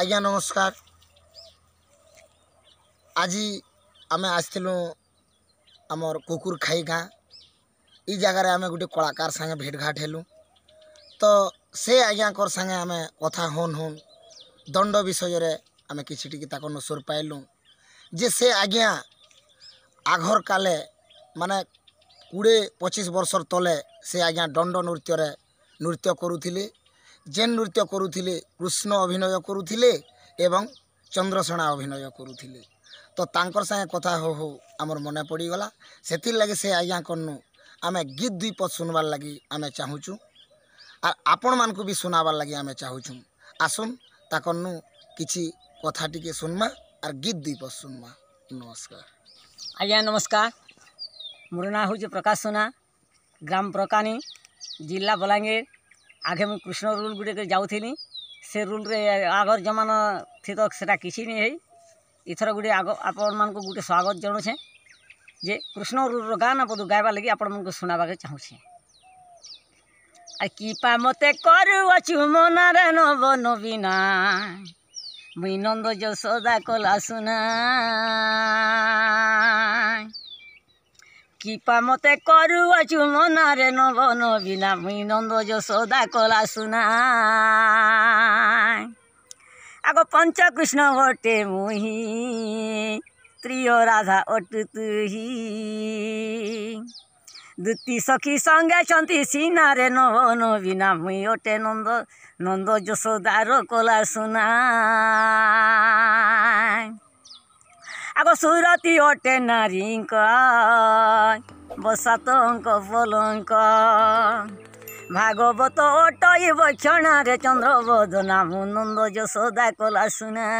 ଆଜ୍ଞା ନମସ୍କାର ଆଜି ଆମେ ଆସିଥିଲୁ ଆମର କୁକୁର ଖାଇ ଗାଁ ଇ ଜାଗାରେ ଆମେ ଗୋଟେ କଳାକାର ସାଙ୍ଗେ ଭେଟଘାଟ ହେଲୁ ତ ସେ ଆଜ୍ଞାଙ୍କର ସାଙ୍ଗେ ଆମେ କଥା ହଉନ୍ ହଉନ୍ ଦଣ୍ଡ ବିଷୟରେ ଆମେ କିଛି ଟିକେ ତାଙ୍କନୁ ସୁର ପାଇଲୁ ଯେ ସେ ଆଜ୍ଞା ଆଘର କାଲେ ମାନେ କୋଡ଼ିଏ ପଚିଶ ବର୍ଷର ତଳେ ସେ ଆଜ୍ଞା ଦଣ୍ଡ ନୃତ୍ୟରେ ନୃତ୍ୟ କରୁଥିଲେ जेन नृत्य କରୁଥିଲେ କୃଷ୍ଣ ଅଭିନୟ କରୁଥିଲେ ଏବଂ ଚନ୍ଦ୍ରସେଣା ଅଭିନୟ କରୁଥିଲେ ତ ତାଙ୍କର ସାଙ୍ଗେ କଥା ହଉ ହଉ ଆମର ମନେ ପଡ଼ିଗଲା ସେଥିର୍ଲାଗି ସେ ଆଜ୍ଞା କର୍ନୁ ଆମେ ଗୀତ ଦୁଇ ପଦ ଶୁଣବାର୍ ଲାଗି ଆମେ ଚାହୁଁଛୁ ଆର୍ ଆପଣମାନଙ୍କୁ ବି ଶୁଣାବାର୍ ଲାଗି ଆମେ ଚାହୁଁଛୁ ଆସୁନ୍ ତାକର୍ନୁ କିଛି କଥା ଟିକେ ଶୁଣମା ଆର୍ ଗୀତ ଦୁଇ ପଦ ଶୁଣମା ନମସ୍କାର ଆଜ୍ଞା ନମସ୍କାର ମୋର ନାଁ ହେଉଛି ପ୍ରକାଶ ସୁନା ଗ୍ରାମ ପ୍ରକାନି ଜିଲ୍ଲା ବଲାଙ୍ଗୀର ଆଗେ ମୁଁ କୃଷ୍ଣ ରୁଲ୍ ଗୁଡ଼ିକ ଯାଉଥିଲି ସେ ରୁଲ୍ରେ ଆଗର ଜମାନା ଥିତ ସେଟା କିଛି ନି ହେଇ ଏଥର ଗୋଟେ ଆଗ ଆପଣମାନଙ୍କୁ ଗୋଟେ ସ୍ୱାଗତ ଜଣୁଛେ ଯେ କୃଷ୍ଣ ରୁଲ୍ର ଗାଁ ନା ପଦୁ ଗାଇବା ଲାଗି ଆପଣମାନଙ୍କୁ ଶୁଣାବାକୁ ଚାହୁଁଛେ আর কৃপা মতে করুছু মনারে নব নবীনা মুই নন্দ যশোদা কলা শুনা কৃপা মতে করু আছু মনারে নব নবীনা মুই নন্দ যশোদা কলা শুনা আগ পঞ্চকৃষ্ণ বটে মুহি প্রিয় রাধা অটু তুহি দুটি সখী সঙ্গে ছন্তি সিনারে নব নবীনা মুই ওটে নন্দ নন্দ যশোদার কলা শুনা আগ সুরতি অটে নারীঙ্কা বসাতঙ্ক পলঙ্ক ভাগবত অটই বক্ষণারে চন্দ্রবোধ নাম নন্দ যশোদা কলা শুনে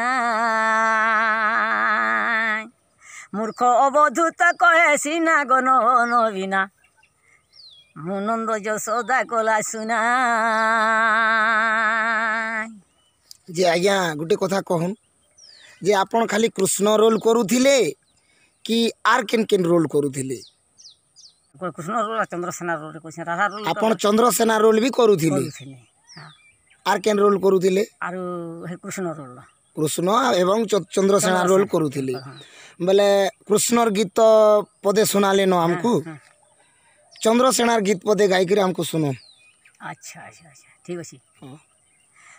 মূর্খ অবধূত কহে সিনা গণ নবীনা মুনন্দ যশোদা কলা শুনা যে আজ্ঞা গোটে কথা কহন যে আপন খালি কৃষ্ণ রোল করুলে কি আর কেন কেন রোল করুলে କୃଷ୍ଣ ରୋଲ୍ ଚନ୍ଦ୍ରସେନା ରୋଲ୍ କରିଛେଁ ରାଧା ରୋଲ୍ ଆପଣ ଚନ୍ଦ୍ରସେନା ରୋଲ୍ ବି କରୁଥିଲେ ଆର୍ କେନ୍ ରୋଲ୍ କରୁଥିଲେ ଆରୁ ହେ କୃଷ୍ଣ ରୋଲ୍ କୃଷ୍ଣ ଏବଂ ଚନ୍ଦ୍ରସେନା ରୋଲ୍ କରୁଥିଲେ ବୋଲେ କୃଷ୍ଣର ଗୀତ ପଦେ ଶୁଣାଲେନ ଆମକୁ ଚନ୍ଦ୍ରସେନାର ଗୀତ ପଦେ ଗାଇକରି ଆମକୁ ଶୁଣ ଆଚ୍ଛା ଆଚ୍ଛା ଆଚ୍ଛା ଠିକ୍ ଅଛି ହଁ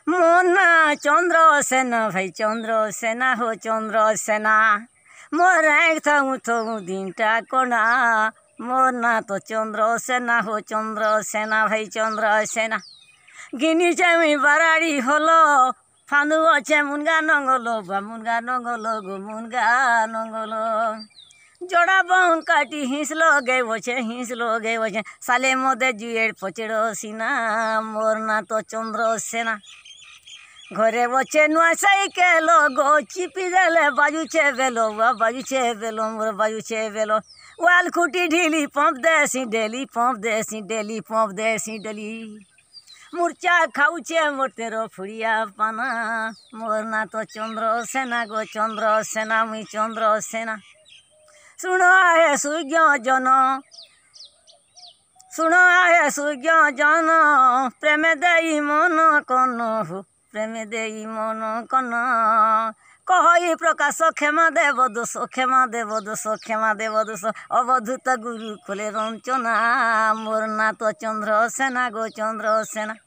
ମୋ ନାଁ ଚନ୍ଦ୍ରସେନା ଭାଇ ଚନ୍ଦ୍ରସେନା ହୋ ଚନ୍ଦ୍ରସେନା ମୋର ରାଗ ଥାଉ ଥାଉ ଦିନଟା କଣା মোর না তো চন্দ্র সেনা হো চন্দ্র সেনা ভাই চন্দ্র সেনা গিনি চেমি বারাড়ি হলো ফানু আছে মুনগা নঙ্গল বা মুনগা নঙ্গল গো মুনগা নঙ্গল জোড়া বং কাটি হিঁসল গে বছে হিঁসল গে বছে সালে মধ্যে জুয়ের পচেড় সিনা মোর না তো চন্দ্র সেনা ঘরে বসে নুয়া সাইকেল গো চিপি দেলে বাজুছে বেলো বা বাজুছে বেলো মোর বাজুছে বেলো ওয়াল খুঁটি ঢিলি পম্প দেসি ডেলি পম্প দেসি ডেলি পম্প দেসি ডেলি মূর্চা খাউছে মোর তেরো ফুড়িয়া পানা মোর না তো চন্দ্র সেনা গো চন্দ্র সেনা মুই চন্দ্র সেনা শুণ হে সূর্য জন শুণ হে সূর্য জন প্রেমে দেই মন কন হু ପ୍ରେମ ଦେଇ ମନ କନ କହି ପ୍ରକାଶ କ୍ଷମା ଦେବ ଦୋଷ କ୍ଷମା ଦେବ ଦୋଷ କ୍ଷମା ଦେବ ଦୋଷ ଅବଧୂତ ଗୁରୁ ଖୋଲେ ରଞ୍ଚନା ମୋର ନାତ ଚନ୍ଦ୍ର ସେନା ଗୋ ଚନ୍ଦ୍ର ସେନା